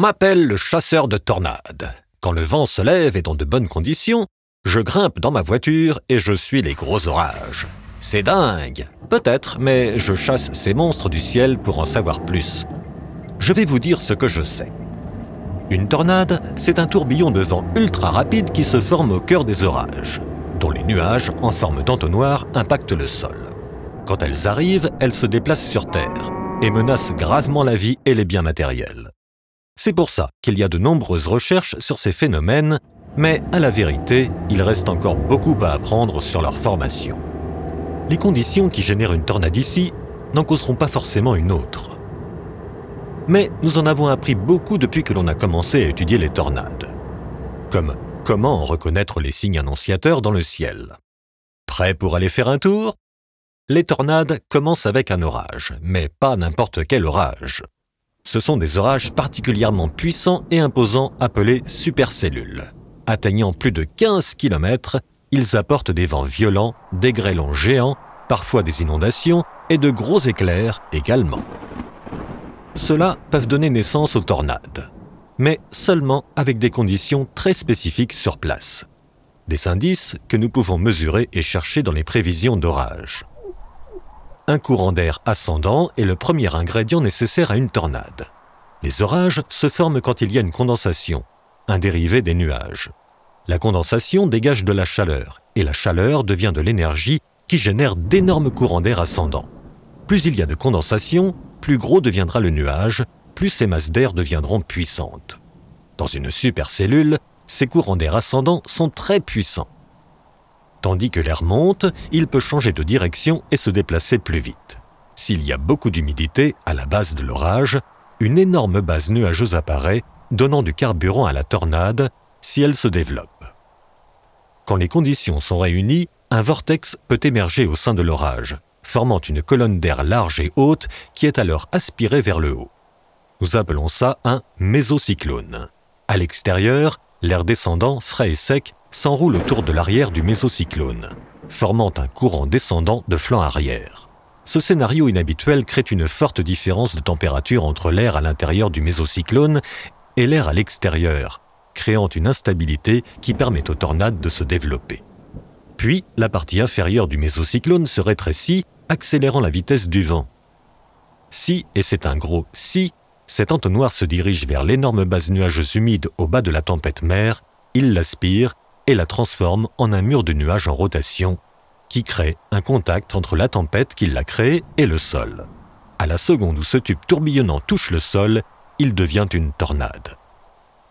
m'appelle le chasseur de tornades. Quand le vent se lève et dans de bonnes conditions, je grimpe dans ma voiture et je suis les gros orages. C'est dingue Peut-être, mais je chasse ces monstres du ciel pour en savoir plus. Je vais vous dire ce que je sais. Une tornade, c'est un tourbillon de vent ultra rapide qui se forme au cœur des orages, dont les nuages, en forme d'entonnoir, impactent le sol. Quand elles arrivent, elles se déplacent sur Terre et menacent gravement la vie et les biens matériels. C'est pour ça qu'il y a de nombreuses recherches sur ces phénomènes, mais à la vérité, il reste encore beaucoup à apprendre sur leur formation. Les conditions qui génèrent une tornade ici n'en causeront pas forcément une autre. Mais nous en avons appris beaucoup depuis que l'on a commencé à étudier les tornades. Comme comment reconnaître les signes annonciateurs dans le ciel. Prêt pour aller faire un tour les tornades commencent avec un orage, mais pas n'importe quel orage. Ce sont des orages particulièrement puissants et imposants appelés supercellules. Atteignant plus de 15 km, ils apportent des vents violents, des grêlons géants, parfois des inondations et de gros éclairs également. Cela là peuvent donner naissance aux tornades, mais seulement avec des conditions très spécifiques sur place. Des indices que nous pouvons mesurer et chercher dans les prévisions d'orages un courant d'air ascendant est le premier ingrédient nécessaire à une tornade. Les orages se forment quand il y a une condensation, un dérivé des nuages. La condensation dégage de la chaleur, et la chaleur devient de l'énergie qui génère d'énormes courants d'air ascendants. Plus il y a de condensation, plus gros deviendra le nuage, plus ces masses d'air deviendront puissantes. Dans une supercellule, ces courants d'air ascendants sont très puissants. Tandis que l'air monte, il peut changer de direction et se déplacer plus vite. S'il y a beaucoup d'humidité à la base de l'orage, une énorme base nuageuse apparaît, donnant du carburant à la tornade si elle se développe. Quand les conditions sont réunies, un vortex peut émerger au sein de l'orage, formant une colonne d'air large et haute qui est alors aspirée vers le haut. Nous appelons ça un mésocyclone. À l'extérieur, l'air descendant, frais et sec, s'enroule autour de l'arrière du mésocyclone, formant un courant descendant de flanc arrière. Ce scénario inhabituel crée une forte différence de température entre l'air à l'intérieur du mésocyclone et l'air à l'extérieur, créant une instabilité qui permet aux tornades de se développer. Puis, la partie inférieure du mésocyclone se rétrécit, accélérant la vitesse du vent. Si, et c'est un gros si, cet entonnoir se dirige vers l'énorme base nuageuse humide au bas de la tempête mer il l'aspire la transforme en un mur de nuages en rotation, qui crée un contact entre la tempête qui l'a créé et le sol. À la seconde où ce tube tourbillonnant touche le sol, il devient une tornade.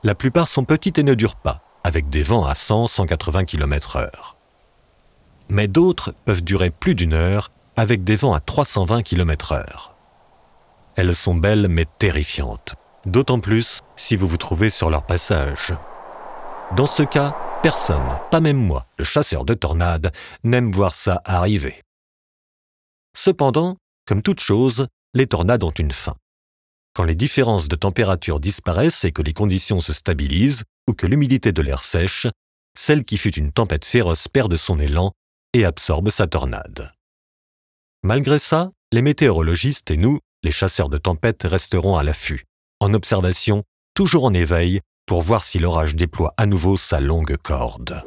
La plupart sont petites et ne durent pas, avec des vents à 100-180 km/h. Mais d'autres peuvent durer plus d'une heure, avec des vents à 320 km/h. Elles sont belles mais terrifiantes, d'autant plus si vous vous trouvez sur leur passage. Dans ce cas, Personne, pas même moi, le chasseur de tornades, n'aime voir ça arriver. Cependant, comme toute chose, les tornades ont une fin. Quand les différences de température disparaissent et que les conditions se stabilisent ou que l'humidité de l'air sèche, celle qui fut une tempête féroce perd de son élan et absorbe sa tornade. Malgré ça, les météorologistes et nous, les chasseurs de tempêtes, resterons à l'affût, en observation, toujours en éveil, pour voir si l'orage déploie à nouveau sa longue corde.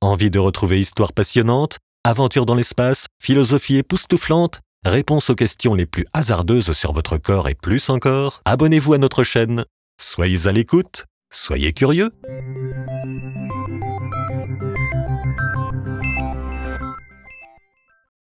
Envie de retrouver histoire passionnante, aventure dans l'espace, philosophie époustouflante, réponse aux questions les plus hasardeuses sur votre corps et plus encore, abonnez-vous à notre chaîne. Soyez à l'écoute, soyez curieux.